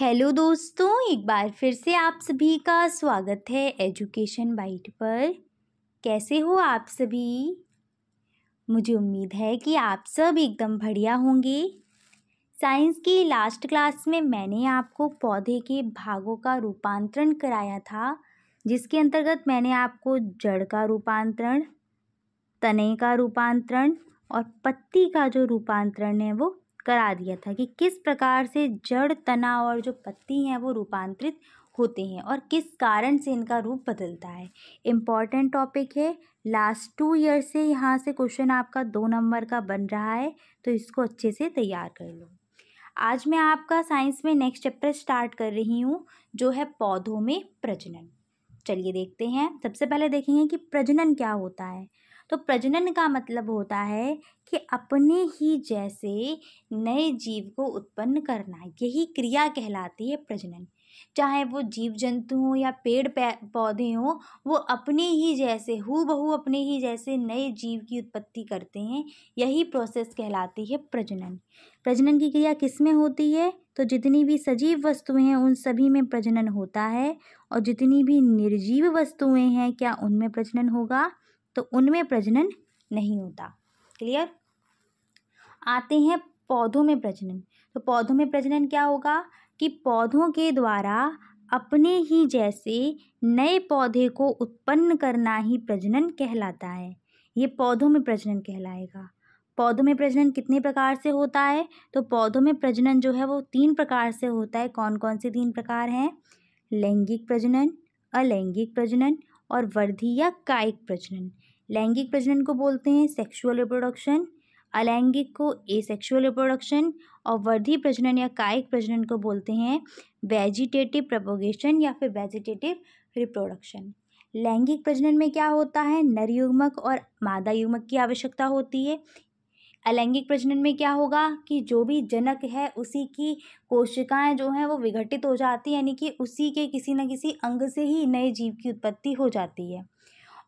hello दोस्तों एक बार फिर से आप सभी का स्वागत है एजुकेशन बाइट पर कैसे हो आप सभी मुझे उम्मीद है कि आप सब एकदम बढ़िया होंगे साइंस की लास्ट क्लास में मैंने आपको पौधे के भागों का रूपांतरण कराया था जिसके अंतर्गत मैंने आपको जड़ का रूपांतरण तने का रूपांतरण और पत्ती का जो रूपांतरण है वो करा दिया था कि किस प्रकार से जड़ तना और जो पत्ती हैं वो रूपांतरित होते हैं और किस कारण से इनका रूप बदलता है इम्पॉर्टेंट टॉपिक है लास्ट टू ईयर से यहाँ से क्वेश्चन आपका दो नंबर का बन रहा है तो इसको अच्छे से तैयार कर लो आज मैं आपका साइंस में नेक्स्ट चैप्टर स्टार्ट कर रही हूँ जो है पौधों में प्रजनन चलिए देखते हैं सबसे पहले देखेंगे कि प्रजनन क्या होता है तो प्रजनन का मतलब होता है कि अपने ही जैसे नए जीव को उत्पन्न करना यही क्रिया कहलाती है प्रजनन चाहे वो जीव जंतु हों या पेड़ पौधे हों वो अपने ही जैसे हु बहू अपने ही जैसे नए जीव की उत्पत्ति करते हैं यही प्रोसेस कहलाती है प्रजनन प्रजनन की क्रिया किस में होती है तो जितनी भी सजीव वस्तुएं हैं उन सभी में प्रजनन होता है और जितनी भी निर्जीव वस्तुएं हैं क्या उनमें प्रजनन होगा तो उनमें प्रजनन नहीं होता क्लियर आते हैं पौधों में प्रजनन तो पौधों में प्रजनन क्या होगा कि पौधों के द्वारा अपने ही जैसे नए पौधे को उत्पन्न करना ही प्रजनन कहलाता है ये पौधों में प्रजनन कहलाएगा पौधों में प्रजनन कितने प्रकार से होता है तो पौधों में प्रजनन जो है वो तीन प्रकार से होता है कौन कौन से तीन प्रकार हैं लैंगिक प्रजनन अलैंगिक प्रजनन और वर्धी या कायिक प्रजनन लैंगिक प्रजनन को बोलते हैं सेक्सुअल रिप्रोडक्शन अलैंगिक को ए सेक्शुअल रिप्रोडक्शन और वर्धी प्रजनन या कायिक प्रजनन को बोलते हैं वेजिटेटिव प्रपोगेशन या फिर वेजिटेटिव रिप्रोडक्शन लैंगिक प्रजनन में क्या होता है नर युग्मक और मादा युग्मक की आवश्यकता होती है अलैंगिक प्रजनन में क्या होगा कि जो भी जनक है उसी की कोशिकाएं जो हैं वो विघटित हो जाती हैं यानी कि उसी के किसी न किसी अंग से ही नए जीव की उत्पत्ति हो जाती है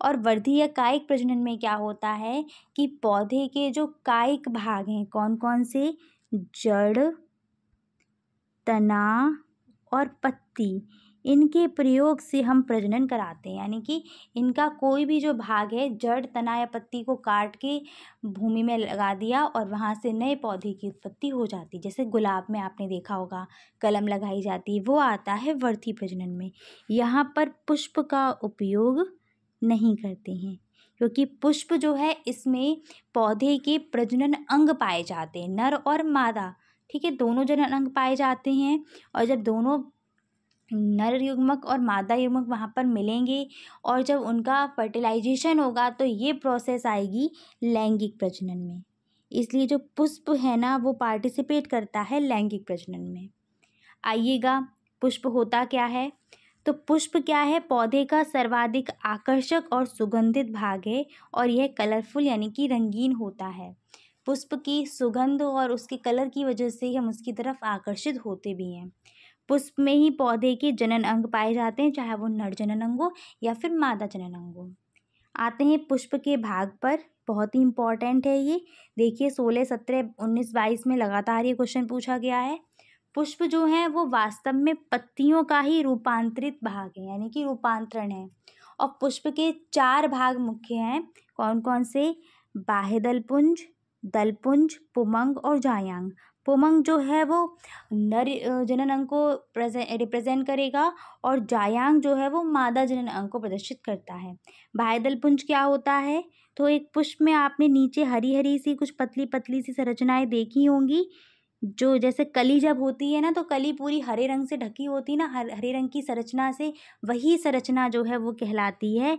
और वर्धीय कायिक प्रजनन में क्या होता है कि पौधे के जो कायिक भाग हैं कौन कौन से जड़ तना और पत्ती इनके प्रयोग से हम प्रजनन कराते हैं यानी कि इनका कोई भी जो भाग है जड़ तना या पत्ती को काट के भूमि में लगा दिया और वहाँ से नए पौधे की उत्पत्ति हो जाती जैसे गुलाब में आपने देखा होगा कलम लगाई जाती वो आता है वर्थी प्रजनन में यहाँ पर पुष्प का उपयोग नहीं करते हैं क्योंकि पुष्प जो है इसमें पौधे के प्रजनन अंग पाए जाते हैं नर और मादा ठीक है दोनों जनन अंग पाए जाते हैं और जब दोनों नर युग्मक और मादा युग्मक वहाँ पर मिलेंगे और जब उनका फर्टिलाइजेशन होगा तो ये प्रोसेस आएगी लैंगिक प्रजनन में इसलिए जो पुष्प है ना वो पार्टिसिपेट करता है लैंगिक प्रजनन में आइएगा पुष्प होता क्या है तो पुष्प क्या है पौधे का सर्वाधिक आकर्षक और सुगंधित भाग है और यह कलरफुल यानी कि रंगीन होता है पुष्प की सुगंध और उसके कलर की वजह से हम उसकी तरफ आकर्षित होते भी हैं पुष्प में ही पौधे के जनन अंग पाए जाते हैं चाहे वो नर जनन अंग हो या फिर मादा जनन अंग हो आते हैं पुष्प के भाग पर बहुत ही इंपॉर्टेंट है ये देखिए सोलह सत्रह उन्नीस बाईस में लगातार ये क्वेश्चन पूछा गया है पुष्प जो हैं वो वास्तव में पत्तियों का ही रूपांतरित भाग है यानी कि रूपांतरण है और पुष्प के चार भाग मुख्य हैं कौन कौन से बाह्य दलपुंज दलपुंज पुमंग और जायांग पुमंग जो है वो नर जनन अंग को रिप्रेजेंट करेगा और जायांग जो है वो मादा जनन अंग को प्रदर्शित करता है बाह्य दलपुंज क्या होता है तो एक पुष्प में आपने नीचे हरी हरी सी कुछ पतली पतली सी संरचनाएं देखी होंगी जो जैसे कली जब होती है ना तो कली पूरी हरे रंग से ढकी होती है ना हर हरे रंग की संरचना से वही संरचना जो है वो कहलाती है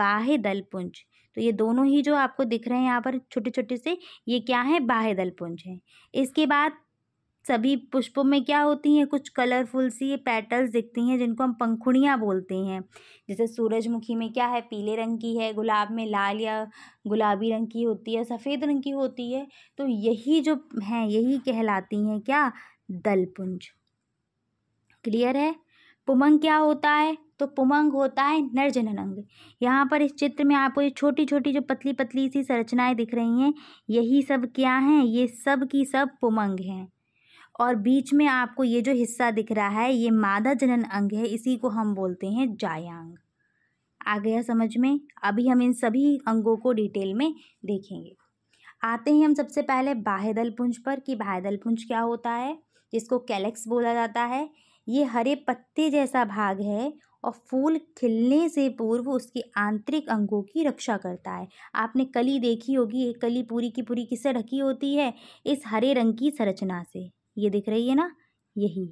बाह्य दलपुंज तो ये दोनों ही जो आपको दिख रहे हैं यहाँ पर छोटे छोटे से ये क्या है बाह्य दलपुंज है इसके बाद सभी पुष्पों में क्या होती हैं कुछ कलरफुल सी पेटल्स दिखती हैं जिनको हम पंखुड़ियाँ बोलते हैं जैसे सूरजमुखी में क्या है पीले रंग की है गुलाब में लाल या गुलाबी रंग की होती है सफ़ेद रंग की होती है तो यही जो हैं यही कहलाती हैं क्या दलपुंज क्लियर है पुमंग क्या होता है तो पुमंग होता है नरजनन अंग यहाँ पर इस चित्र में आपको ये छोटी छोटी जो पतली पतली सी संरचनाएँ दिख रही हैं यही सब क्या हैं ये सब की सब पुमंग हैं और बीच में आपको ये जो हिस्सा दिख रहा है ये मादा जनन अंग है इसी को हम बोलते हैं जायांग आ गया समझ में अभी हम इन सभी अंगों को डिटेल में देखेंगे आते हैं हम सबसे पहले बाहेदल पुंज पर कि बाहेदल पुंज क्या होता है जिसको कैलेक्स बोला जाता है ये हरे पत्ते जैसा भाग है और फूल खिलने से पूर्व उसके आंतरिक अंगों की रक्षा करता है आपने कली देखी होगी ये कली पूरी की पूरी किससे ढकी होती है इस हरे रंग की संरचना से ये दिख रही है ना यही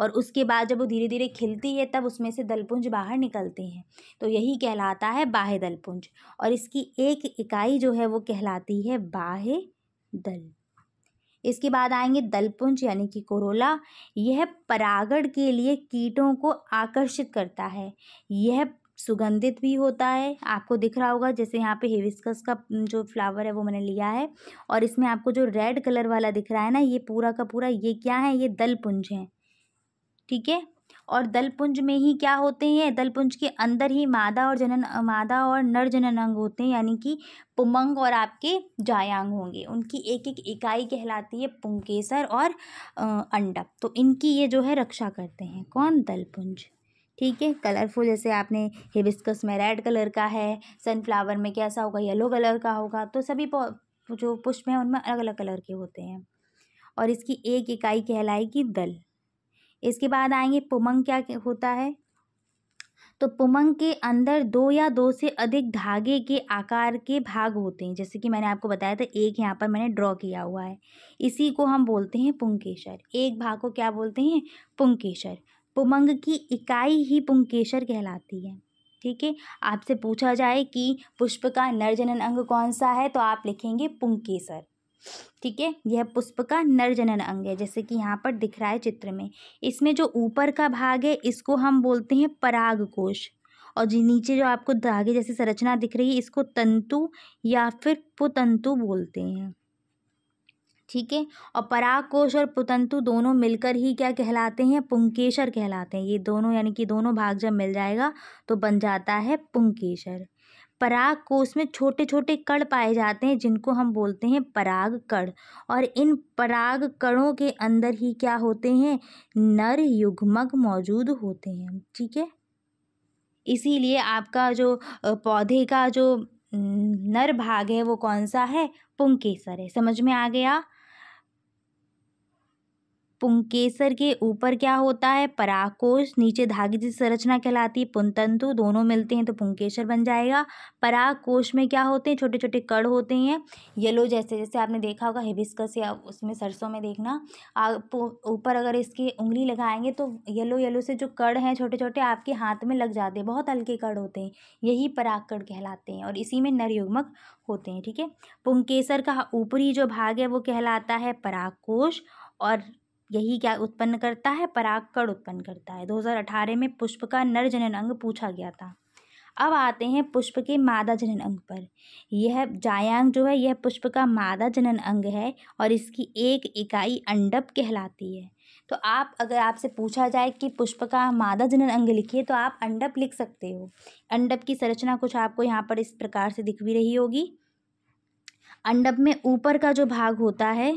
और उसके बाद जब वो धीरे धीरे खिलती है तब उसमें से दलपुंज बाहर निकलते हैं तो यही कहलाता है बाह्य दलपुंज और इसकी एक इकाई जो है वो कहलाती है बाह्य दल इसके बाद आएंगे दलपुंज यानी कि कोरोला यह परागण के लिए कीटों को आकर्षित करता है यह सुगंधित भी होता है आपको दिख रहा होगा जैसे यहाँ पे हेविस्कस का जो फ्लावर है वो मैंने लिया है और इसमें आपको जो रेड कलर वाला दिख रहा है ना ये पूरा का पूरा ये क्या है ये दलपुंज है ठीक है और दलपुंज में ही क्या होते हैं दलपुंज के अंदर ही मादा और जनन मादा और नर जनन अंग होते हैं यानी कि पुमंग और आपके जायांग होंगे उनकी एक एक इकाई कहलाती है पुंकेसर और अंडक तो इनकी ये जो है रक्षा करते हैं कौन दलपुंज ठीक है कलरफुल जैसे आपने हिबिस्कस में रेड कलर का है सनफ्लावर में कैसा होगा येलो कलर का होगा तो सभी जो पुष्प हैं उनमें अलग अलग कलर के होते हैं और इसकी एक इकाई कहलाएगी दल इसके बाद आएंगे पुमंग क्या होता है तो पुमंग के अंदर दो या दो से अधिक धागे के आकार के भाग होते हैं जैसे कि मैंने आपको बताया था एक यहाँ पर मैंने ड्रॉ किया हुआ है इसी को हम बोलते हैं पुंकेशर एक भाग को क्या बोलते हैं पुंकेशर पुमंग की इकाई ही पुंकेसर कहलाती है ठीक है आपसे पूछा जाए कि पुष्प का नरजनन अंग कौन सा है तो आप लिखेंगे पुंकेसर ठीक है यह पुष्प का नरजनन अंग है जैसे कि यहाँ पर दिख रहा है चित्र में इसमें जो ऊपर का भाग है इसको हम बोलते हैं पराग कोश और जी नीचे जो आपको धागे जैसी संरचना दिख रही है इसको तंतु या फिर पुतंतु बोलते हैं ठीक है और परागकोश और पुतंतु दोनों मिलकर ही क्या कहलाते हैं पुंकेशर कहलाते हैं ये दोनों यानी कि दोनों भाग जब मिल जाएगा तो बन जाता है पुंकेशर पराग कोश में छोटे छोटे कण पाए जाते हैं जिनको हम बोलते हैं पराग कण और इन पराग कणों के अंदर ही क्या होते हैं नर युग्मक मौजूद होते हैं ठीक है इसीलिए आपका जो पौधे का जो नर भाग है वो कौन सा है पुंकेसर है समझ में आ गया पुंकेसर के ऊपर क्या होता है पराकोश नीचे धागे जैसी संरचना कहलाती है पुनतंतु दोनों मिलते हैं तो पुंकेसर बन जाएगा पराकोश में क्या होते हैं छोटे छोटे कड़ होते हैं येलो जैसे जैसे आपने देखा होगा हिबिस्कस या उसमें सरसों में देखना ऊपर अगर इसकी उंगली लगाएंगे तो येलो येलो से जो कड़ हैं छोटे छोटे आपके हाथ में लग जाते हैं बहुत हल्के कड़ होते हैं यही पराकड़ कहलाते हैं और इसी में नरयुग्मक होते हैं ठीक है पुंकेसर का ऊपरी जो भाग है वो कहलाता है पराकोश और यही क्या उत्पन्न करता है परागकण उत्पन्न करता है 2018 में पुष्प का नर जनन अंग पूछा गया था अब आते हैं पुष्प के मादा जनन अंग पर यह जायांग जो है यह पुष्प का मादा जनन अंग है और इसकी एक इकाई अंडप कहलाती है तो आप अगर आपसे पूछा जाए कि पुष्प का मादा जनन अंग लिखिए तो आप अंडप लिख सकते हो अंडप की संरचना कुछ आपको यहाँ पर इस प्रकार से दिख भी रही होगी अंडप में ऊपर का जो भाग होता है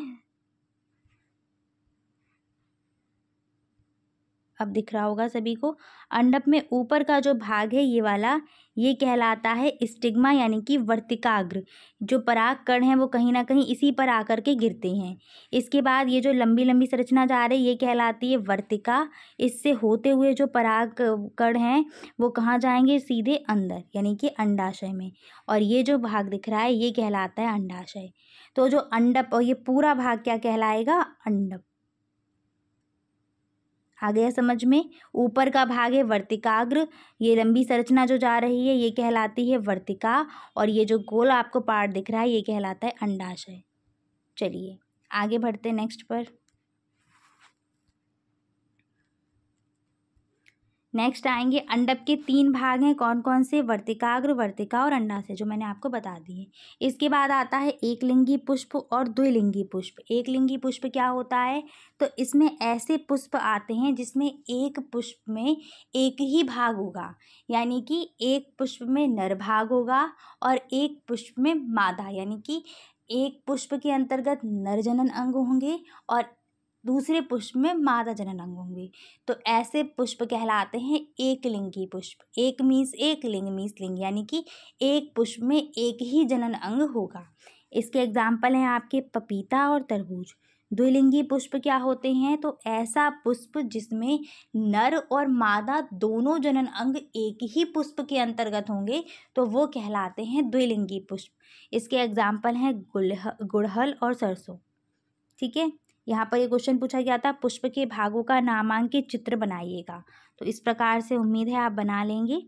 अब दिख रहा होगा सभी को अंडप में ऊपर का जो भाग है ये वाला ये कहलाता है स्टिग्मा यानी कि वर्तिकाग्र जो पराग कण हैं वो कहीं ना कहीं इसी पर आकर के गिरते हैं इसके बाद ये जो लंबी लंबी संरचना जा रही है ये कहलाती है वर्तिका इससे होते हुए जो पराग कण हैं वो कहाँ जाएंगे सीधे अंदर यानी कि अंडाशय में और ये जो भाग दिख रहा है ये कहलाता है अंडाशय तो जो अंडप और ये पूरा भाग क्या कहलाएगा अंडप आ गया समझ में ऊपर का भाग है वर्तिकाग्र ये लंबी संरचना जो जा रही है ये कहलाती है वर्तिका और ये जो गोल आपको पार्ट दिख रहा है ये कहलाता है अंडाशय चलिए आगे बढ़ते नेक्स्ट पर नेक्स्ट आएंगे अंडप के तीन भाग हैं कौन कौन से वर्तिकाग्र वर्तिका और अंडाशय जो मैंने आपको बता दिए इसके बाद आता है एक लिंगी पुष्प और द्विलिंगी पुष्प एक लिंगी पुष्प क्या होता है तो इसमें ऐसे पुष्प आते हैं जिसमें एक पुष्प में एक ही भाग होगा यानी कि एक पुष्प में नर भाग होगा और एक पुष्प में मादा यानी कि एक पुष्प के अंतर्गत नरजनन अंग होंगे और दूसरे पुष्प में मादा जनन अंग होंगे तो ऐसे पुष्प कहलाते हैं एक लिंगी पुष्प एक मीस एक लिंग मीस लिंग यानी कि एक पुष्प में एक ही जनन अंग होगा इसके एग्जाम्पल हैं आपके पपीता और तरबूज द्विलिंगी पुष्प क्या होते हैं तो ऐसा पुष्प जिसमें नर और मादा दोनों जनन अंग एक ही पुष्प के अंतर्गत होंगे तो वो कहलाते हैं द्विलिंगी पुष्प इसके एग्जाम्पल हैं गुलह गुड़हल और सरसों ठीक है यहाँ पर ये क्वेश्चन पूछा गया था पुष्प के भागों का नामांकित चित्र बनाइएगा तो इस प्रकार से उम्मीद है आप बना लेंगे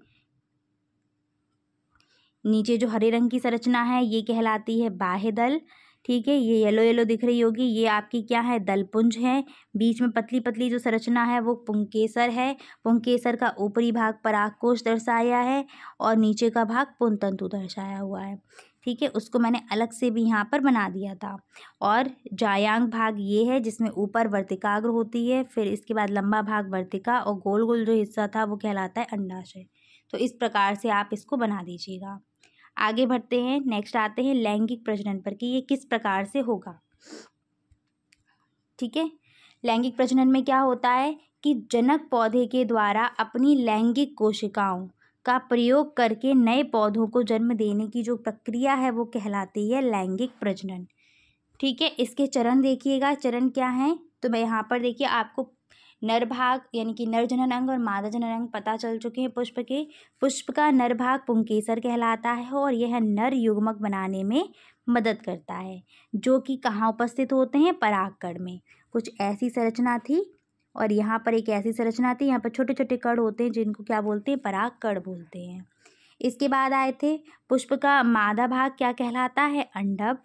नीचे जो हरे रंग की संरचना है ये कहलाती है बाह्य दल ठीक है ये येलो येलो दिख रही होगी ये आपकी क्या है दलपुंज है बीच में पतली पतली जो संरचना है वो पुंकेसर है पुंकेसर का ऊपरी भाग परागकोश दर्शाया है और नीचे का भाग पुन तंतु दर्शाया हुआ है ठीक है उसको मैंने अलग से भी यहाँ पर बना दिया था और जायांग भाग ये है जिसमें ऊपर वर्तिकाग्र होती है फिर इसके बाद लंबा भाग वर्तिका और गोल गोल जो हिस्सा था वो कहलाता है अंडाशय तो इस प्रकार से आप इसको बना दीजिएगा आगे बढ़ते हैं नेक्स्ट आते हैं लैंगिक प्रजनन पर कि ये किस प्रकार से होगा ठीक है लैंगिक प्रजनन में क्या होता है कि जनक पौधे के द्वारा अपनी लैंगिक कोशिकाओं का प्रयोग करके नए पौधों को जन्म देने की जो प्रक्रिया है वो कहलाती है लैंगिक प्रजनन ठीक है इसके चरण देखिएगा चरण क्या हैं तो मैं यहाँ पर देखिए आपको नर भाग यानी कि नर जनन अंग और मादा जनन अंग पता चल चुके हैं पुष्प के पुष्प का नर भाग पुंकेसर कहलाता है और यह नर युग्मक बनाने में मदद करता है जो कि कहाँ उपस्थित होते हैं परागकण में कुछ ऐसी संरचना थी और यहाँ पर एक ऐसी संरचना आती है यहाँ पर छोटे छोटे कण होते हैं जिनको क्या बोलते हैं पराग कण बोलते हैं इसके बाद आए थे पुष्प का मादा भाग क्या कहलाता है अंडब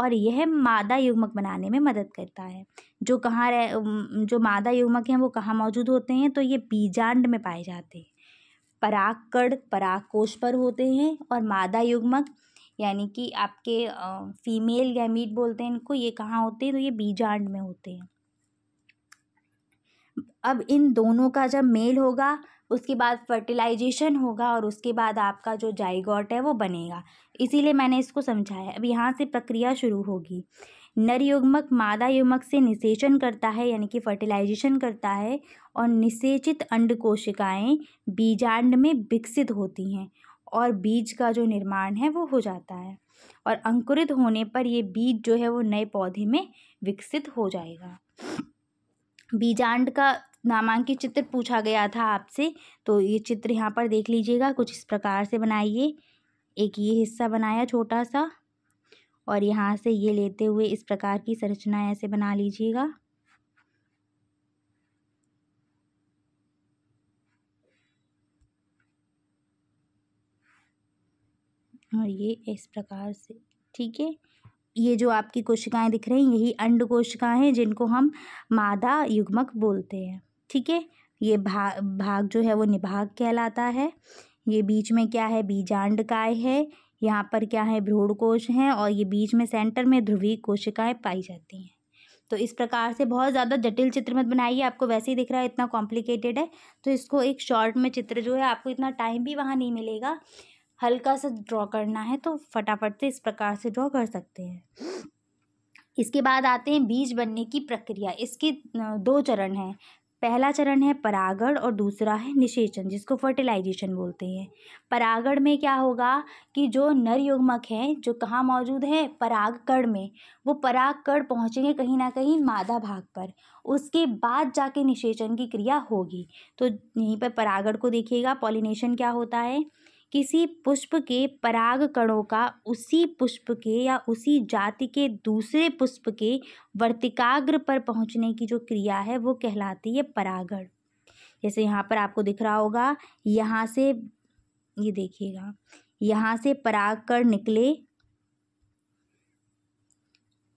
और यह मादा युग्मक बनाने में मदद करता है जो कहाँ रह जो मादा युग्मक हैं वो कहाँ मौजूद होते हैं तो ये बीजांड में पाए जाते हैं पराग पराग कोश पर होते हैं और मादा युग्मक यानी कि आपके फीमेल गैमीट बोलते हैं इनको ये कहाँ होते हैं तो ये बीजांड में होते हैं अब इन दोनों का जब मेल होगा उसके बाद फ़र्टिलाइजेशन होगा और उसके बाद आपका जो जाइगॉट है वो बनेगा इसीलिए मैंने इसको समझाया अब यहाँ से प्रक्रिया शुरू होगी नर युग्मक मादा युग्मक से निषेचन करता है यानी कि फर्टिलाइजेशन करता है और निषेचित अंड कोशिकाएँ बीजांड में विकसित होती हैं और बीज का जो निर्माण है वो हो जाता है और अंकुरित होने पर ये बीज जो है वो नए पौधे में विकसित हो जाएगा बीजांड का नामांकित चित्र पूछा गया था आपसे तो ये चित्र यहाँ पर देख लीजिएगा कुछ इस प्रकार से बनाइए एक ये हिस्सा बनाया छोटा सा और यहाँ से ये लेते हुए इस प्रकार की संरचना ऐसे बना लीजिएगा और ये इस प्रकार से ठीक है ये जो आपकी कोशिकाएं दिख रही हैं यही अंड कोशिकाएँ हैं जिनको हम मादा युग्मक बोलते हैं ठीक है ये भा भाग जो है वो निभाग कहलाता है ये बीच में क्या है बीजांड काय है यहाँ पर क्या है भ्रूण कोश हैं और ये बीच में सेंटर में ध्रुवी कोशिकाएँ पाई जाती हैं तो इस प्रकार से बहुत ज़्यादा जटिल चित्र मत बनाइए आपको वैसे ही दिख रहा है इतना कॉम्प्लिकेटेड है तो इसको एक शॉर्ट में चित्र जो है आपको इतना टाइम भी वहाँ नहीं मिलेगा हल्का सा ड्रॉ करना है तो फटाफट से इस प्रकार से ड्रॉ कर सकते हैं इसके बाद आते हैं बीज बनने की प्रक्रिया इसके दो चरण हैं पहला चरण है परागण और दूसरा है निषेचन जिसको फर्टिलाइजेशन बोलते हैं परागण में क्या होगा कि जो नर युग्मक हैं जो कहाँ मौजूद है परागकण में वो परागकण पहुँचेंगे कहीं ना कहीं मादा भाग पर उसके बाद जाके निषेचन की क्रिया होगी तो यहीं पर परागण को देखिएगा पॉलिनेशन क्या होता है किसी पुष्प के परागकणों का उसी पुष्प के या उसी जाति के दूसरे पुष्प के वर्तिकाग्र पर पहुँचने की जो क्रिया है वो कहलाती है परागण जैसे यहाँ पर आपको दिख रहा होगा यहाँ से ये देखिएगा यहाँ से परागकण निकले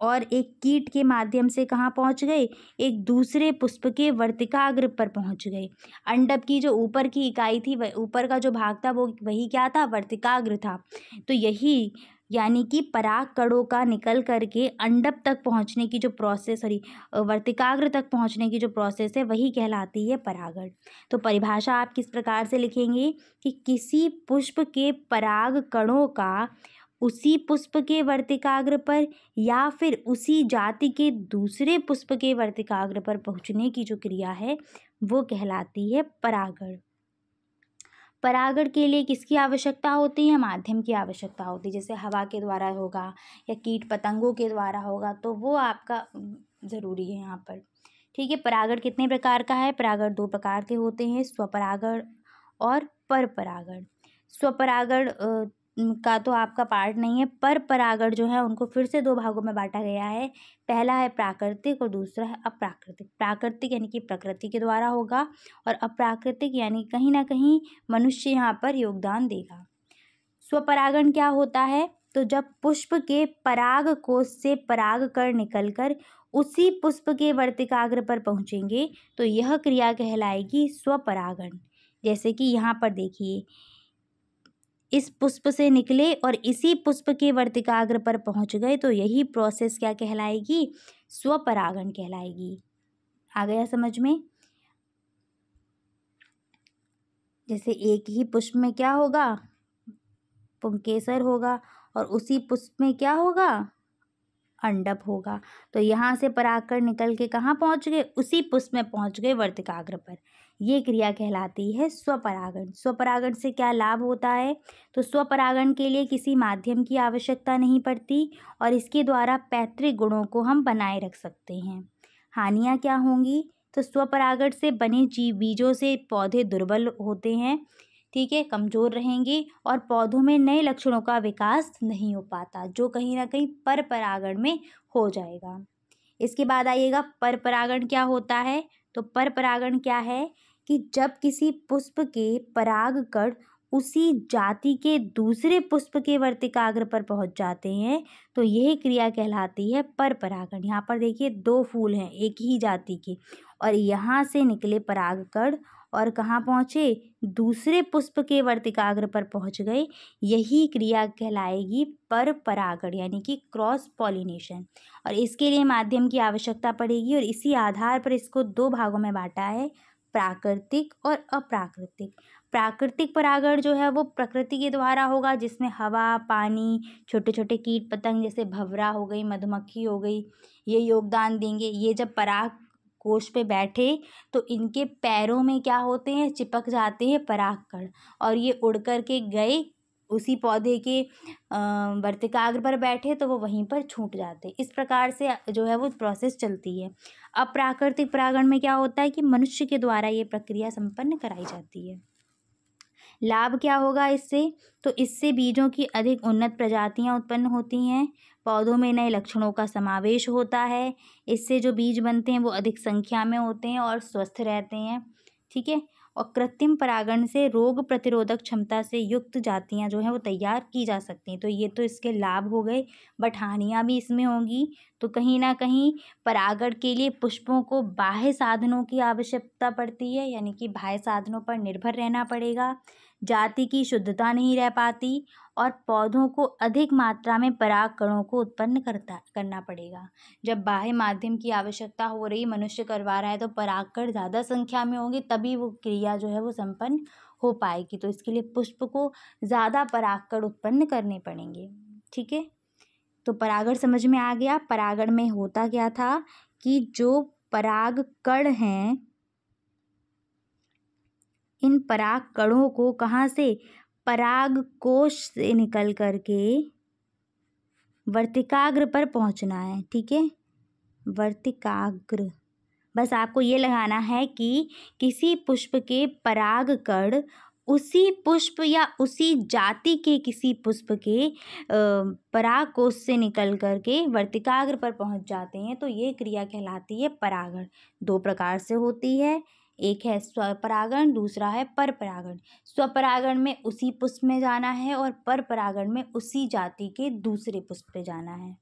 और एक कीट के माध्यम से कहाँ पहुँच गए एक दूसरे पुष्प के वर्तिकाग्र पर पहुँच गए अंडब की जो ऊपर की इकाई थी वह ऊपर का जो भाग था वो वही क्या था वर्तिकाग्र था तो यही यानी कि पराग कणों का निकल करके अंडप तक पहुंचने की जो प्रोसेस सॉरी वर्तिकाग्र तक पहुंचने की जो प्रोसेस है वही कहलाती है परागण तो परिभाषा आप किस प्रकार से लिखेंगे कि किसी पुष्प के पराग कणों का उसी पुष्प के वर्तिकाग्र पर या फिर उसी जाति के दूसरे पुष्प के वर्तिकाग्र पर पहुँचने की जो क्रिया है वो कहलाती है परागण परागण के लिए किसकी आवश्यकता होती है माध्यम की आवश्यकता होती है जैसे हवा के द्वारा होगा या कीट पतंगों के द्वारा होगा तो वो आपका ज़रूरी है यहाँ पर ठीक है परागण कितने प्रकार का है परागण दो प्रकार के होते हैं स्वपरागण और परपरागण स्वपरागण का तो आपका पार्ट नहीं है पर परागण जो है उनको फिर से दो भागों में बांटा गया है पहला है प्राकृतिक और दूसरा है अप्राकृतिक प्राकृतिक यानी कि प्रकृति के द्वारा होगा और अप्राकृतिक यानी कहीं ना कहीं मनुष्य यहाँ पर योगदान देगा स्वपरागण क्या होता है तो जब पुष्प के पराग कोष से पराग कर निकल कर उसी पुष्प के वर्तिकाग्र पर पहुँचेंगे तो यह क्रिया कहलाएगी स्वपरागण जैसे कि यहाँ पर देखिए इस पुष्प से निकले और इसी पुष्प के वर्तिकाग्र पर पहुंच गए तो यही प्रोसेस क्या कहलाएगी स्वपरागण कहलाएगी आ गया समझ में जैसे एक ही पुष्प में क्या होगा पुंकेसर होगा और उसी पुष्प में क्या होगा अंडप होगा तो यहाँ से पराकर निकल के कहाँ पहुँच गए उसी पुष्प में पहुँच गए वर्तिकाग्र पर ये क्रिया कहलाती है स्वपरागण स्वपरागण से क्या लाभ होता है तो स्वपरागण के लिए किसी माध्यम की आवश्यकता नहीं पड़ती और इसके द्वारा पैतृक गुणों को हम बनाए रख सकते हैं हानियाँ क्या होंगी तो स्वपरागण से बने जीव बीजों से पौधे दुर्बल होते हैं ठीक है कमज़ोर रहेंगी और पौधों में नए लक्षणों का विकास नहीं हो पाता जो कहीं ना कहीं पर परागण में हो जाएगा इसके बाद आइएगा पर परागण क्या होता है तो पर परागण क्या है कि जब किसी पुष्प के परागकण उसी जाति के दूसरे पुष्प के वर्तिकाग्र पर पहुंच जाते हैं तो यह क्रिया कहलाती है पर परागण यहाँ पर देखिए दो फूल हैं एक ही जाति के और यहाँ से निकले परागकण और कहाँ पहुँचे दूसरे पुष्प के वर्तिकाग्र पर पहुँच गए यही क्रिया कहलाएगी पर परागण यानी कि क्रॉस पॉलिनेशन और इसके लिए माध्यम की आवश्यकता पड़ेगी और इसी आधार पर इसको दो भागों में बांटा है प्राकृतिक और अप्राकृतिक प्राकृतिक परागण जो है वो प्रकृति के द्वारा होगा जिसमें हवा पानी छोटे छोटे कीट पतंग जैसे भवरा हो गई मधुमक्खी हो गई ये योगदान देंगे ये जब पराग कोष पे बैठे तो इनके पैरों में क्या होते हैं चिपक जाते हैं परागकण और ये उड़ कर के गए उसी पौधे के वर्तिकाग्र पर बैठे तो वो वहीं पर छूट जाते इस प्रकार से जो है वो प्रोसेस चलती है अब प्राकृतिक परागण में क्या होता है कि मनुष्य के द्वारा ये प्रक्रिया संपन्न कराई जाती है लाभ क्या होगा इससे तो इससे बीजों की अधिक उन्नत प्रजातियां उत्पन्न होती हैं पौधों में नए लक्षणों का समावेश होता है इससे जो बीज बनते हैं वो अधिक संख्या में होते हैं और स्वस्थ रहते हैं ठीक है और कृत्रिम परागण से रोग प्रतिरोधक क्षमता से युक्त जातियाँ जो हैं वो तैयार की जा सकती हैं तो ये तो इसके लाभ हो गए बट हानियाँ भी इसमें होंगी तो कहीं ना कहीं परागण के लिए पुष्पों को बाह्य साधनों की आवश्यकता पड़ती है यानी कि बाह्य साधनों पर निर्भर रहना पड़ेगा जाति की शुद्धता नहीं रह पाती और पौधों को अधिक मात्रा में परागकणों को उत्पन्न करता करना पड़ेगा जब बाह्य माध्यम की आवश्यकता हो रही मनुष्य करवा रहा है तो परागकण ज़्यादा संख्या में होंगे तभी वो क्रिया जो है वो संपन्न हो पाएगी तो इसके लिए पुष्प को ज़्यादा परागकण उत्पन्न करने पड़ेंगे ठीक है तो परागण समझ में आ गया परागण में होता क्या था कि जो पराग कण हैं इन पराग कणों को कहाँ से पराग कोश से निकल कर के वर्तिकाग्र पर पहुँचना है ठीक है वर्तिकाग्र बस आपको ये लगाना है कि किसी पुष्प के पराग कण उसी पुष्प या उसी जाति के किसी पुष्प के पराग कोष से निकल कर के वर्तिकाग्र पर पहुंच जाते हैं तो ये क्रिया कहलाती है परागण दो प्रकार से होती है एक है स्वपरागण दूसरा है परपरागण स्वपरागण में उसी पुष्प में जाना है और परपरागण में उसी जाति के दूसरे पुष्प पे जाना है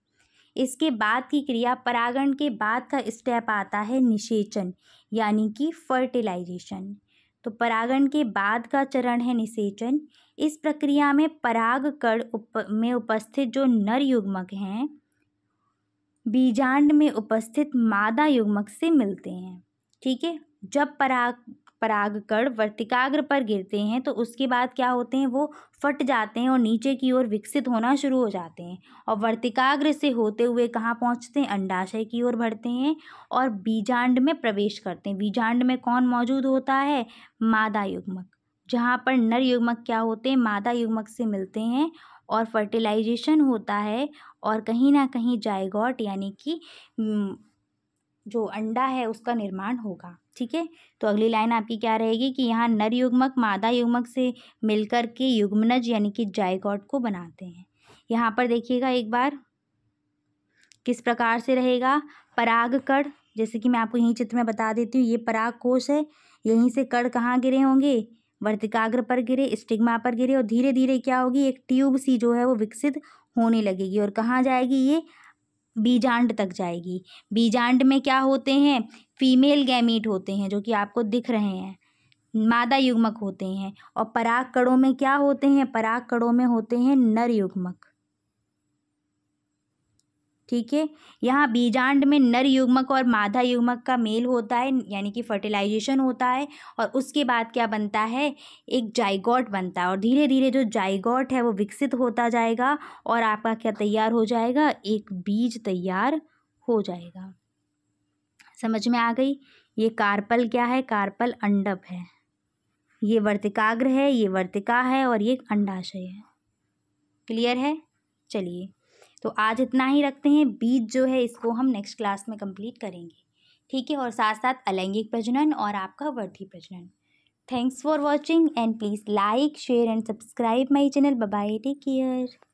इसके बाद की क्रिया परागण के बाद का स्टेप आता है निषेचन यानी कि फर्टिलाइजेशन तो परागण के बाद का चरण है निषेचन इस प्रक्रिया में पराग कण उप, में उपस्थित जो नर युग्मक हैं बीजांड में उपस्थित मादा युग्मक से मिलते हैं ठीक है जब पराग परागकण वर्तिकाग्र पर गिरते हैं तो उसके बाद क्या होते हैं वो फट जाते हैं और नीचे की ओर विकसित होना शुरू हो जाते हैं और वर्तिकाग्र से होते हुए कहाँ पहुँचते हैं अंडाशय की ओर बढ़ते हैं और बीजांड में प्रवेश करते हैं बीजांड में कौन मौजूद होता है मादा युग्मक जहाँ पर नर युग्मक क्या होते हैं मादा युग्मक से मिलते हैं और फर्टिलाइजेशन होता है और कहीं ना कहीं जायगॉट यानी कि हम्म, जो अंडा है उसका निर्माण होगा ठीक है तो अगली लाइन आपकी क्या रहेगी कि यहाँ नर युग्मक मादा युग्मक से मिलकर के युग्मनज यानी कि जायकॉट को बनाते हैं यहाँ पर देखिएगा एक बार किस प्रकार से रहेगा पराग कड़ जैसे कि मैं आपको यहीं चित्र में बता देती हूँ ये पराग कोष है यहीं से कड़ कहाँ गिरे होंगे वर्तिकाग्र पर गिरे स्टिग्मा पर गिरे और धीरे धीरे क्या होगी एक ट्यूब सी जो है वो विकसित होने लगेगी और कहाँ जाएगी ये बीजांड तक जाएगी बीजांड में क्या होते हैं फीमेल गैमीट होते हैं जो कि आपको दिख रहे हैं मादा युग्मक होते हैं और पराग कड़ों में क्या होते हैं पराग कड़ों में होते हैं नर युग्मक ठीक है यहाँ बीजांड में नर युग्मक और मादा युग्मक का मेल होता है यानी कि फर्टिलाइजेशन होता है और उसके बाद क्या बनता है एक जाइगॉट बनता है और धीरे धीरे जो जाइगॉट है वो विकसित होता जाएगा और आपका क्या तैयार हो जाएगा एक बीज तैयार हो जाएगा समझ में आ गई ये कार्पल क्या है कार्पल अंडप है ये वर्तिकाग्र है ये वर्तिका है और ये अंडाशय है क्लियर है चलिए तो आज इतना ही रखते हैं बीज जो है इसको हम नेक्स्ट क्लास में कंप्लीट करेंगे ठीक है और साथ साथ अलैंगिक प्रजनन और आपका वर्थी प्रजनन thanks for watching and please like share and subscribe my channel bye bye take care